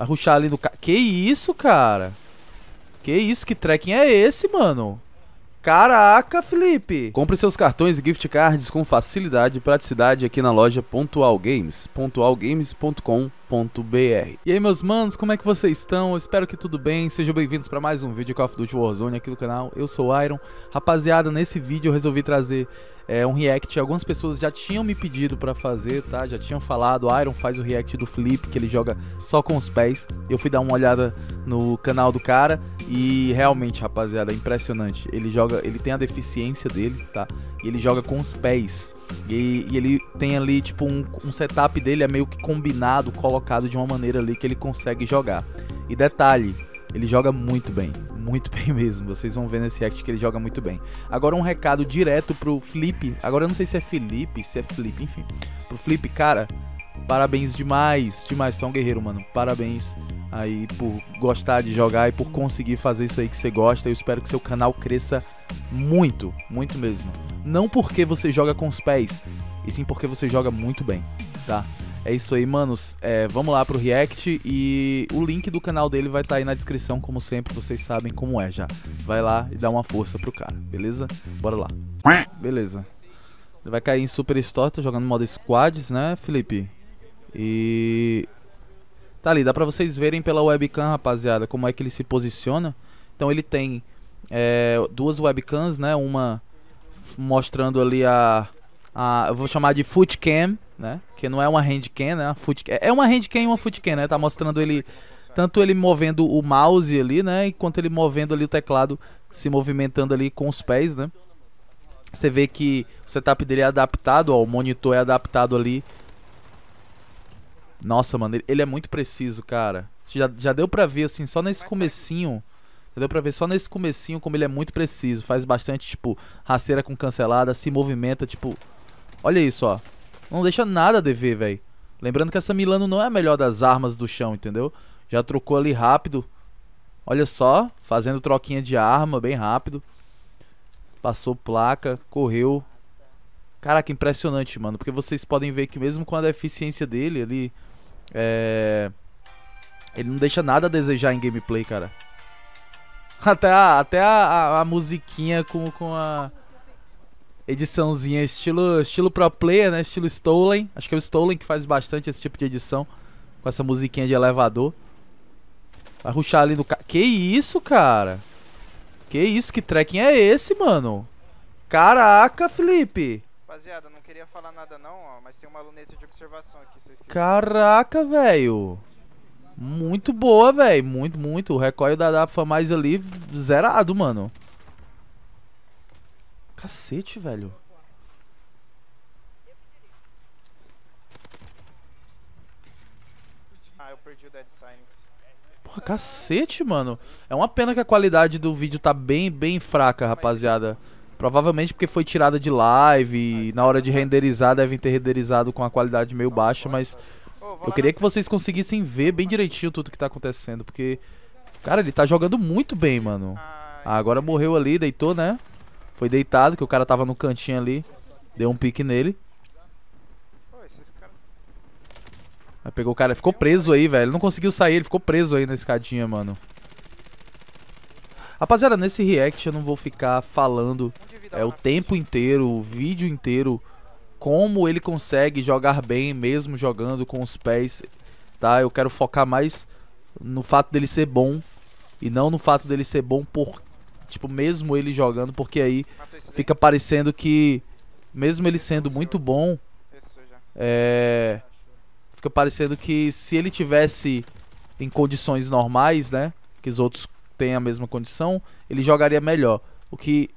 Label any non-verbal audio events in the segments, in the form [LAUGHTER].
Vai ruxar ali no... Ca... Que isso, cara? Que isso? Que trekking é esse, mano? Caraca, Felipe! Compre seus cartões e gift cards com facilidade e praticidade aqui na loja Pontual Games, pontualgames.com.br. E aí, meus manos, como é que vocês estão? Eu espero que tudo bem. Sejam bem-vindos para mais um vídeo de Call of Duty Warzone aqui no canal. Eu sou o Iron. Rapaziada, nesse vídeo eu resolvi trazer é, um react. Algumas pessoas já tinham me pedido para fazer, tá? Já tinham falado, Iron faz o react do Felipe, que ele joga só com os pés. Eu fui dar uma olhada no canal do cara e realmente, rapaziada, é impressionante. Ele joga, ele tem a deficiência dele, tá? E ele joga com os pés. E, e ele tem ali, tipo, um, um, setup dele é meio que combinado, colocado de uma maneira ali que ele consegue jogar. E detalhe, ele joga muito bem. Muito [LAUGHS] bem mesmo. Vocês vão ver nesse act que ele joga muito bem. Agora um recado direto pro Flip. Agora eu não sei se é Felipe, se é Flip, enfim. Pro Flip, cara, Parabéns demais, demais, tu é um guerreiro, mano. Parabéns aí por gostar de jogar e por conseguir fazer isso aí que você gosta. Eu espero que seu canal cresça muito, muito mesmo. Não porque você joga com os pés, e sim porque você joga muito bem, tá? É isso aí, manos. É, vamos lá pro React e o link do canal dele vai estar tá aí na descrição, como sempre, vocês sabem como é já. Vai lá e dá uma força pro cara, beleza? Bora lá. Beleza. Ele vai cair em Super Store, tá jogando modo squads, né, Felipe? E tá ali, dá para vocês verem pela webcam, rapaziada, como é que ele se posiciona. Então ele tem é, duas webcams, né? Uma mostrando ali a, a eu vou chamar de footcam, né? Que não é uma handcam, né? footcam. É uma handcam e uma footcam, né? Tá mostrando ele tanto ele movendo o mouse ali, né, enquanto ele movendo ali o teclado, se movimentando ali com os pés, né? Você vê que o setup dele é adaptado, ó, o monitor é adaptado ali nossa, mano, ele é muito preciso, cara. Já, já deu pra ver, assim, só nesse comecinho. Já deu pra ver só nesse comecinho como ele é muito preciso. Faz bastante, tipo, rasteira com cancelada, se movimenta, tipo... Olha isso, ó. Não deixa nada a dever, velho. Lembrando que essa Milano não é a melhor das armas do chão, entendeu? Já trocou ali rápido. Olha só, fazendo troquinha de arma bem rápido. Passou placa, correu. Caraca, impressionante, mano. Porque vocês podem ver que mesmo com a deficiência dele ele, É... Ele não deixa nada a desejar em gameplay, cara. [LAUGHS] Até a, até a, a, a musiquinha com, com a ediçãozinha estilo, estilo pro player, né? Estilo Stolen. Acho que é o Stolen que faz bastante esse tipo de edição. Com essa musiquinha de elevador. Vai ruxar ali no... Ca... Que isso, cara? Que isso? Que trekking é esse, mano? Caraca, Felipe! Rapaziada, não queria falar nada não, ó, mas tem uma luneta de observação aqui, vocês Caraca, velho. Muito boa, velho. Muito, muito. O recolho da, da mais ali zerado, mano. Cacete, velho. Ah, eu perdi o Dead Silence. Porra, cacete, mano. É uma pena que a qualidade do vídeo tá bem, bem fraca, rapaziada. Mas... Provavelmente porque foi tirada de live e na hora de é, é. renderizar devem ter renderizado com a qualidade meio baixa, mas eu queria que vocês conseguissem ver bem direitinho tudo que tá acontecendo, porque cara, ele tá jogando muito bem, mano. Ah, ah agora morreu ali, deitou, né? Foi deitado, que o cara tava no cantinho ali. Deu um pique nele. Aí pegou o cara, ficou preso aí, velho. não conseguiu sair, ele ficou preso aí na escadinha, mano. Rapaziada, nesse react eu não vou ficar falando é o tempo inteiro, o vídeo inteiro, como ele consegue jogar bem mesmo jogando com os pés, tá? Eu quero focar mais no fato dele ser bom e não no fato dele ser bom por tipo mesmo ele jogando, porque aí fica parecendo que mesmo ele sendo muito bom, é, fica parecendo que se ele tivesse em condições normais, né, que os outros têm a mesma condição, ele jogaria melhor. O que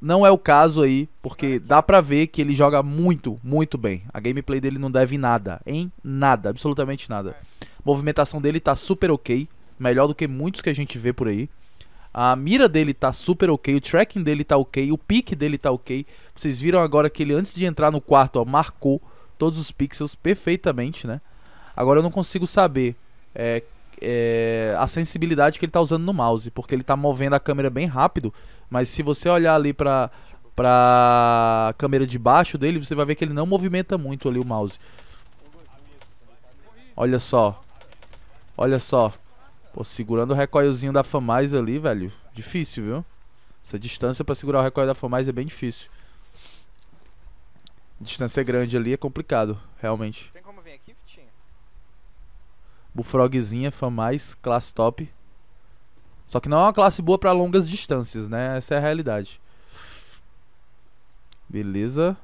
não é o caso aí, porque é. dá pra ver que ele joga muito, muito bem. A gameplay dele não deve em nada, em nada, absolutamente nada. A é. movimentação dele tá super ok, melhor do que muitos que a gente vê por aí. A mira dele tá super ok, o tracking dele tá ok, o pique dele tá ok. Vocês viram agora que ele antes de entrar no quarto, ó, marcou todos os pixels perfeitamente, né? Agora eu não consigo saber é, é, a sensibilidade que ele está usando no mouse, porque ele está movendo a câmera bem rápido, mas se você olhar ali para para câmera de baixo dele, você vai ver que ele não movimenta muito ali o mouse. Olha só. Olha só. Pô, segurando o recoilzinho da Famais ali, velho. Difícil, viu? Essa distância para segurar o recoil da Famais é bem difícil. Distância grande ali é complicado, realmente. Bullfrogzinha, é foi mais, classe top. Só que não é uma classe boa para longas distâncias, né? Essa é a realidade. Beleza.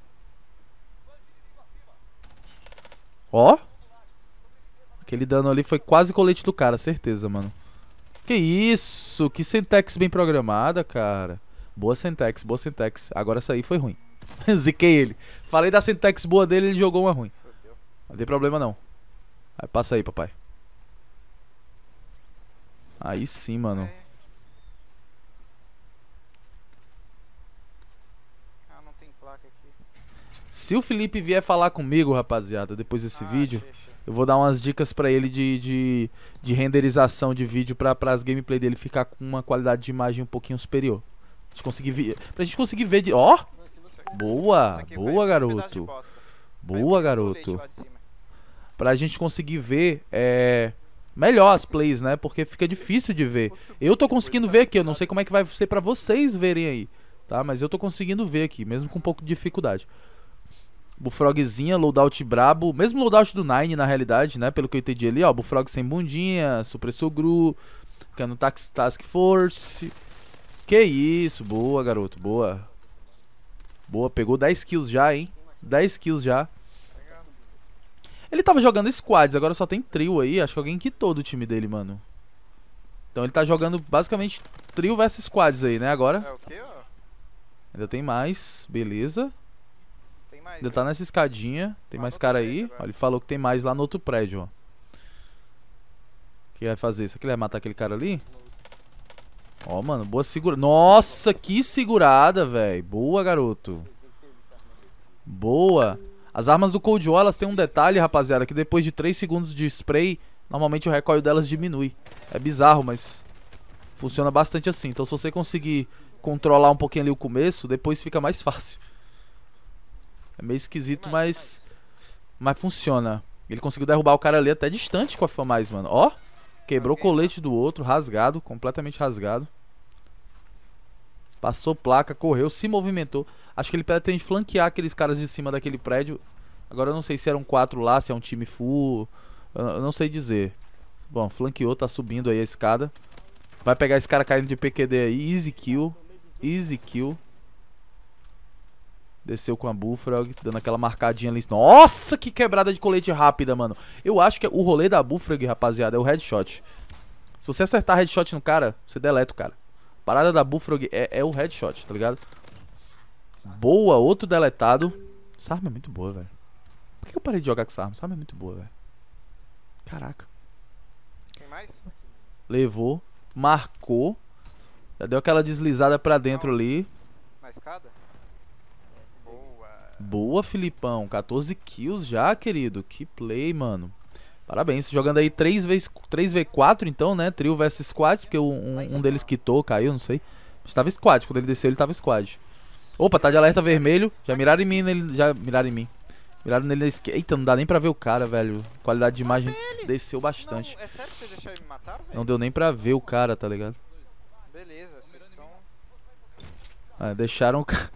Ó. Aquele dano ali foi quase colete do cara, certeza, mano. Que isso? Que Sentex bem programada, cara. Boa Sentex, boa Sentex. Agora essa aí foi ruim. [LAUGHS] Ziquei ele. Falei da Sentex boa dele, ele jogou uma ruim. Não tem problema não. passa aí, papai. Aí sim, mano. É. Ah, não tem placa aqui. Se o Felipe vier falar comigo, rapaziada, depois desse ah, vídeo, deixa. eu vou dar umas dicas pra ele de, de, de renderização de vídeo pra, as gameplay dele ficar com uma qualidade de imagem um pouquinho superior. Pra gente conseguir ver, pra gente conseguir ver de... Ó! Oh! Boa, boa, garoto. Boa, garoto. Pra gente conseguir ver, é melhor as plays, né? Porque fica difícil de ver. Eu tô conseguindo ver aqui, eu não sei como é que vai ser para vocês verem aí, tá? Mas eu tô conseguindo ver aqui, mesmo com um pouco de dificuldade. Bufrogzinha, loadout brabo, mesmo loadout do Nine na realidade, né? Pelo que eu entendi ali, ó, Bufrog sem bundinha, Super gru, Cano Tax Task Force. Que isso, boa, garoto, boa. Boa, pegou 10 kills já, hein? 10 kills já. Ele tava jogando squads, agora só tem trio aí. Acho que alguém quitou do time dele, mano. Então ele tá jogando basicamente trio versus squads aí, né, agora? É o quê, ó? Ainda tem mais, beleza. Tem mais. Ainda né? tá nessa escadinha. Tem tá mais cara aí. Ó, ele falou que tem mais lá no outro prédio, ó. O que ele vai fazer? Será que ele vai matar aquele cara ali? Ó, mano, boa segura. Nossa, que segurada, velho. Boa, garoto. Boa. As armas do Cold War, elas têm um detalhe, rapaziada, que depois de 3 segundos de spray, normalmente o recoil delas diminui. É bizarro, mas funciona bastante assim. Então se você conseguir controlar um pouquinho ali o começo, depois fica mais [LAUGHS] fácil. É meio esquisito, mas... Mas funciona. Ele conseguiu derrubar o cara ali até distante com a FAMAIS, mano. Ó, quebrou o colete do outro, rasgado, completamente rasgado. Passou placa, correu, se movimentou. Acho que ele pretende flanquear aqueles caras de cima daquele prédio. Agora eu não sei se eram quatro lá, se é um time full. Eu não sei dizer. Bom, flanqueou, tá subindo aí a escada. Vai pegar esse cara caindo de PQD aí. Easy kill. Easy kill. Desceu com a Bullfrog, dando aquela marcadinha ali. Nossa, que quebrada de colete rápida, mano. Eu acho que é o rolê da Bullfrog, rapaziada, é o headshot. Se você acertar headshot no cara, você deleta o cara. A parada da Bullfrog é, é o headshot, tá ligado? Boa, outro deletado. Sarma é muito boa, velho. Por que eu parei de jogar com Sarma? Sarma é muito boa, velho. Caraca. Tem mais? Levou, marcou. Já deu aquela deslizada pra dentro Não. ali. Na escada? Boa. Boa, Filipão. 14 kills já, querido. Que play, mano. Parabéns, jogando aí 3 vezes 3v4 então, né? Trio versus squad, porque um, um, deles quitou, caiu, não sei. Estava squad, quando ele desceu ele estava squad. Opa, tá de alerta vermelho. Já miraram em mim nele. Já miraram em mim. Miraram nele na esquerda. Eita, não dá nem pra ver o cara, velho. A qualidade de imagem desceu bastante. Não, é sério que você deixou ele me matar, velho? Não deu nem pra ver o cara, tá ligado? Beleza, vocês estão. Ah, deixaram o cara.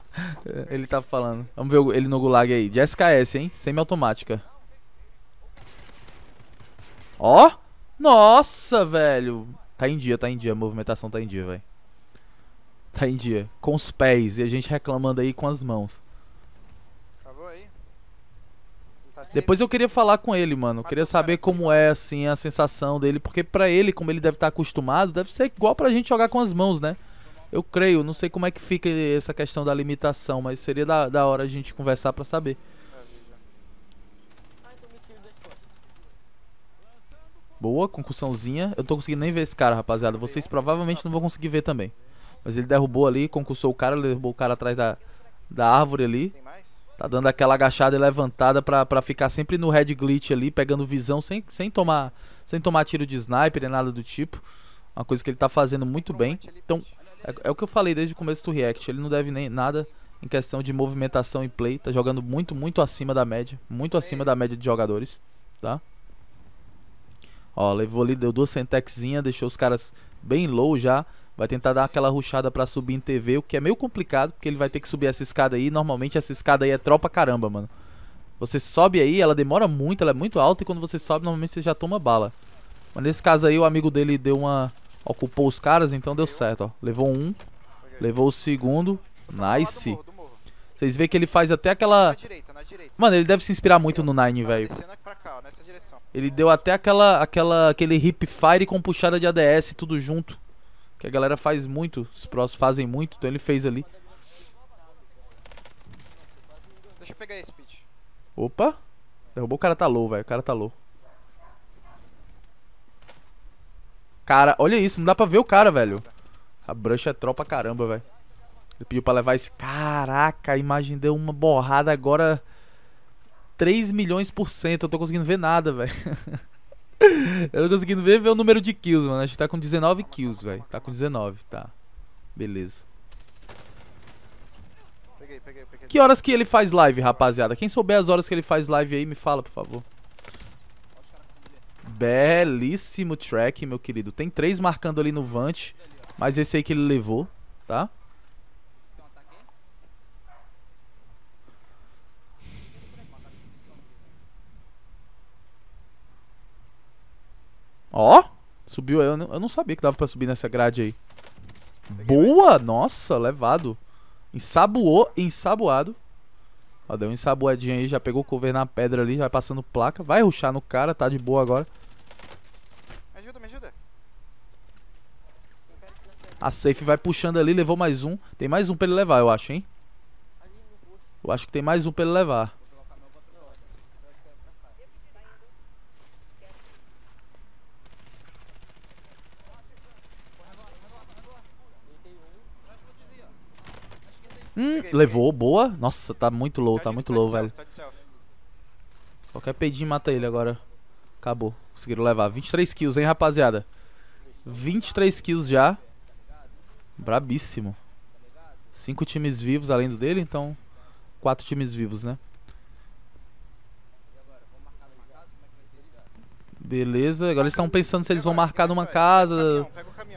[LAUGHS] ele tá falando. Vamos ver ele no gulag aí. De SKS, hein? Semi-automática. Ó! Nossa, velho! Tá em dia, tá em dia. A movimentação tá em dia, velho tá em dia. Com os pés. E a gente reclamando aí com as mãos. Acabou aí? Tá Depois eu queria falar com ele, mano. Eu queria saber como é, assim, a sensação dele. Porque pra ele, como ele deve estar tá acostumado, deve ser igual pra gente jogar com as mãos, né? Eu creio, não sei como é que fica essa questão da limitação, mas seria da, da hora a gente conversar pra saber. Boa, concussãozinha. Eu tô conseguindo nem ver esse cara, rapaziada. Vocês provavelmente não vão conseguir ver também. Mas ele derrubou ali, concursou o cara, derrubou o cara atrás da, da árvore ali. Tá dando aquela agachada e levantada pra, pra ficar sempre no head glitch ali, pegando visão sem, sem, tomar, sem tomar tiro de sniper nem nada do tipo. Uma coisa que ele tá fazendo muito bem. Então, é, é, o que eu falei desde o começo do React. Ele não deve nem nada em questão de movimentação e play. Tá jogando muito, muito acima da média. Muito acima da média de jogadores, tá? Ó, levou ali, deu duas centexinhas, deixou os caras bem low já. Vai tentar dar aquela ruchada para subir em TV, o que é meio complicado, porque ele vai ter que subir essa escada aí. Normalmente essa escada aí é tropa caramba, mano. Você sobe aí, ela demora muito, ela é muito alta e quando você sobe, normalmente você já toma bala. Mas nesse caso aí, o amigo dele deu uma... Ocupou os caras, então deu certo, ó. Levou um, levou o segundo. Nice. Vocês veem que ele faz até aquela... Mano, ele deve se inspirar muito no Nine, tá velho. Ele deu até aquela, aquela, aquele hip fire com puxada de ADS, tudo junto. Que a galera faz muito, os pros fazem muito, então ele fez ali. Deixa eu pegar esse pitch. Opa! Derrubou o cara tá low, velho. O cara tá low. Cara, olha isso, não dá pra ver o cara, velho. A bruxa é tropa caramba, velho. Ele pediu pra levar esse. Caraca, a imagem deu uma borrada agora. 3 milhões por cento. Eu tô conseguindo ver nada, velho. [LAUGHS] Eu tô conseguindo ver, ver o número de kills, mano. Acho que tá com 19 kills, velho. Tá com 19, tá. Beleza. Peguei, peguei, peguei. Que horas que ele faz live, rapaziada? Quem souber as horas que ele faz live aí, me fala, por favor. Belíssimo track, meu querido. Tem três marcando ali no Vant, mas esse aí que ele levou, tá? Subiu, eu não, eu não sabia que dava pra subir nessa grade aí. Boa! Nossa, levado. Ensaboou, ensaboado. Ó, deu um ensaboadinha aí, já pegou o cover na pedra ali, vai passando placa. Vai ruxar no cara, tá de boa agora. Me ajuda, me ajuda. A safe vai puxando ali, levou mais um. Tem mais um pra ele levar, eu acho, hein? Eu acho que tem mais um pra ele levar. levou, boa. Nossa, tá muito low, tá, tá muito low, tá velho. Tá Qualquer pedinho mata ele agora. Acabou. Conseguiram levar. 23 kills, hein, rapaziada. 23 kills já. Brabíssimo. Cinco times vivos além do dele, então... Quatro times vivos, né? Beleza, agora eles estão pensando se eles vão marcar numa casa.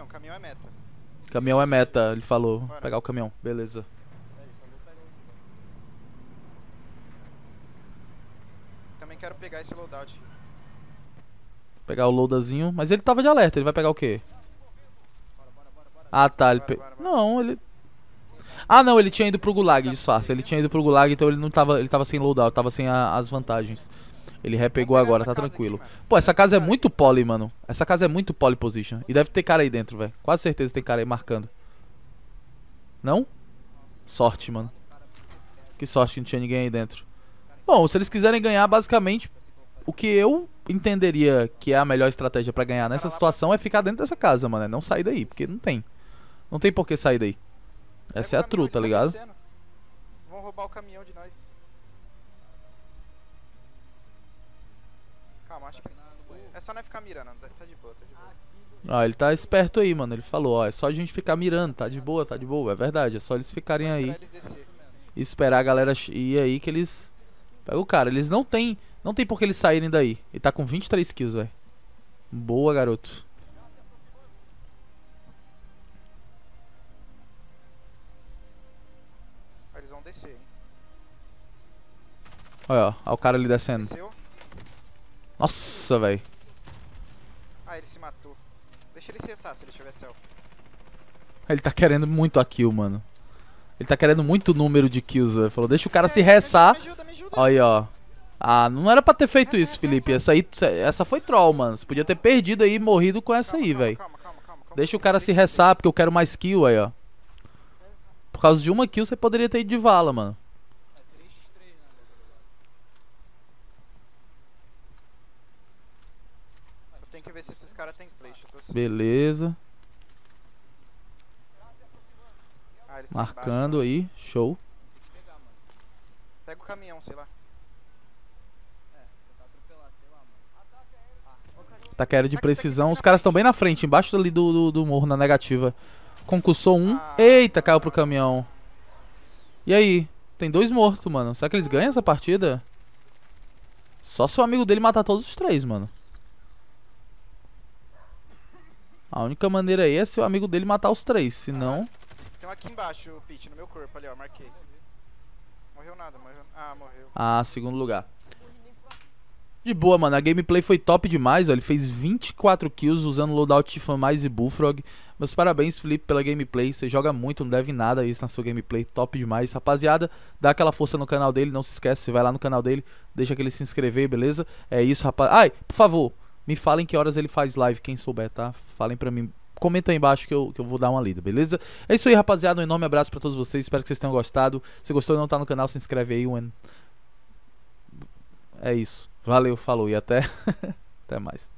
Caminhão, é meta. Caminhão é meta, ele falou. Pegar o caminhão, beleza. pegar esse loadout. Vou pegar o loadazinho. Mas ele tava de alerta, ele vai pegar o quê? ah tá, ele. Pe... Não, ele. Ah não, ele tinha ido pro gulag, disfarça. Ele tinha ido pro gulag, então ele não tava. Ele tava sem loadout, tava sem a, as vantagens. Ele repegou agora, tá tranquilo. Pô, essa casa é muito poly, mano. Essa casa é muito poly position. E deve ter cara aí dentro, velho. Quase certeza tem cara aí marcando. Não? Sorte, mano. Que sorte que não tinha ninguém aí dentro. Bom, se eles quiserem ganhar, basicamente, o que eu entenderia que é a melhor estratégia para ganhar nessa situação é ficar dentro dessa casa, mano. É não sair daí, porque não tem. Não tem por que sair daí. Essa é a tru, tá ligado? Vão roubar o caminhão de nós. Calma, acho que. É só nós ficar mirando, tá de boa, tá de boa. Ah, ele tá esperto aí, mano. Ele falou, ó, é só a gente ficar mirando, tá de boa, tá de boa. É verdade, é só eles ficarem aí. E esperar a galera ir aí que eles Pega o cara. Eles não tem, não tem por que eles saírem daí. Ele tá com 23 kills, velho. Boa, garoto. Eles vão descer, hein? Olha, ó, o cara ali descendo. Desceu. Nossa, velho. Ah, ele se matou. Deixa ele cessar se ele tiver céu. Ele tá querendo muito a kill, mano. Ele tá querendo muito número de kills, velho. Falou, deixa o cara é, se ressar. Aí, ó. Ah, não era pra ter feito é, isso, é, Felipe. Essa aí, essa foi troll, mano. Você podia ter perdido aí e morrido com essa aí, velho. Deixa o cara se ressar, porque eu quero mais kill aí, ó. Por causa de uma kill, você poderia ter ido de vala, mano. Beleza. Marcando aí, show. Pega o caminhão, sei lá. É, tá tá de precisão. Os caras estão bem na frente, embaixo ali do, do, do morro, na negativa. Concursou um. Ah. Eita, caiu pro caminhão. E aí? Tem dois mortos, mano. Será que eles ganham essa partida? Só se o amigo dele matar todos os três, mano. A única maneira aí é se o amigo dele matar os três. Se não um aqui embaixo, Pete, no meu corpo ali, ó, marquei. Morreu nada, morreu. Ah, morreu. Ah, segundo lugar. De boa, mano. A gameplay foi top demais, ó. Ele fez 24 kills usando loadout Tifan mais e Bullfrog. Meus parabéns, Felipe, pela gameplay. Você joga muito, não deve nada isso na sua gameplay. Top demais. Rapaziada, dá aquela força no canal dele. Não se esquece, você vai lá no canal dele, deixa aquele se inscrever, beleza? É isso, rapaz. Ai, por favor, me falem que horas ele faz live, quem souber, tá? Falem pra mim comenta aí embaixo que eu, que eu vou dar uma lida, beleza? É isso aí, rapaziada. Um enorme abraço para todos vocês. Espero que vocês tenham gostado. Se gostou e não tá no canal, se inscreve aí. When... É isso. Valeu, falou e até, [LAUGHS] até mais.